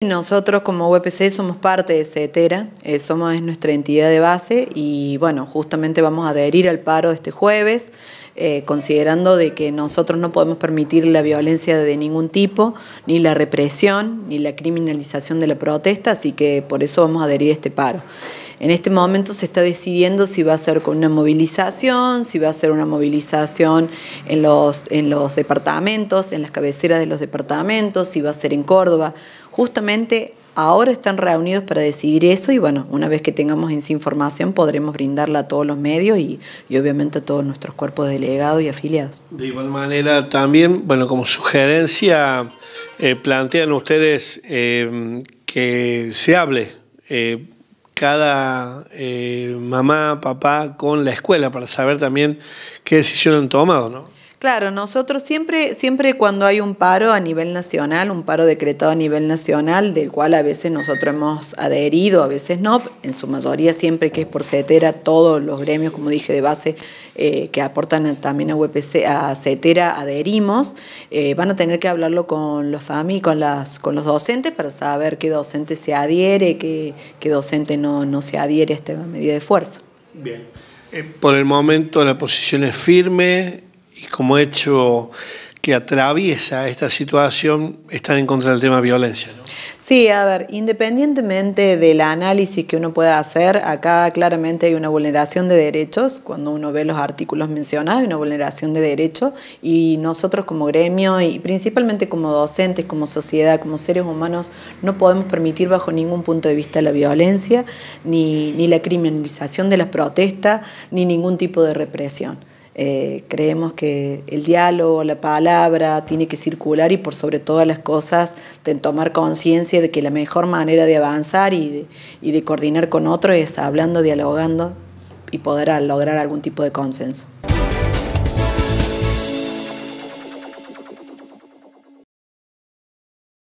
Nosotros como UPC somos parte de CETERA, e eh, somos es nuestra entidad de base y bueno, justamente vamos a adherir al paro este jueves, eh, considerando de que nosotros no podemos permitir la violencia de ningún tipo, ni la represión, ni la criminalización de la protesta, así que por eso vamos a adherir a este paro. En este momento se está decidiendo si va a ser con una movilización, si va a ser una movilización en los, en los departamentos, en las cabeceras de los departamentos, si va a ser en Córdoba. Justamente ahora están reunidos para decidir eso y bueno, una vez que tengamos esa información podremos brindarla a todos los medios y, obviamente a todos nuestros cuerpos delegados y afiliados. De igual manera también, bueno, como sugerencia, eh, plantean ustedes eh, que se hable. Eh, cada mamá, papá con la escuela para saber también qué decisión han tomado, ¿no? Claro, nosotros siempre, siempre cuando hay un paro a nivel nacional, un paro decretado a nivel nacional, del cual a veces nosotros hemos adherido, a veces no, en su mayoría siempre que es por CETERA, todos los gremios, como dije, de base eh, que aportan también a UPC, a CETERA adherimos, eh, van a tener que hablarlo con los FAMI, con, las, con los docentes, para saber qué docente se adhiere, qué, docente no, no se adhiere a esta medida de fuerza. Bien. Eh, por el momento la posición es firme, y como hecho que atraviesa esta situación están en contra del tema violencia. ¿no? Sí, a ver, independientemente del análisis que uno pueda hacer, acá claramente hay una vulneración de derechos, cuando uno ve los artículos mencionados, hay una vulneración de derechos y nosotros como gremio y principalmente como docentes, como sociedad, como seres humanos, no podemos permitir bajo ningún punto de vista la violencia, ni la criminalización de las protestas, ni ningún tipo de represión. Eh, creemos que el diálogo, la palabra tiene que circular y por sobre todas las cosas de tomar conciencia de que la mejor manera de avanzar y de, y de coordinar con otros es hablando, dialogando y poder lograr algún tipo de consenso.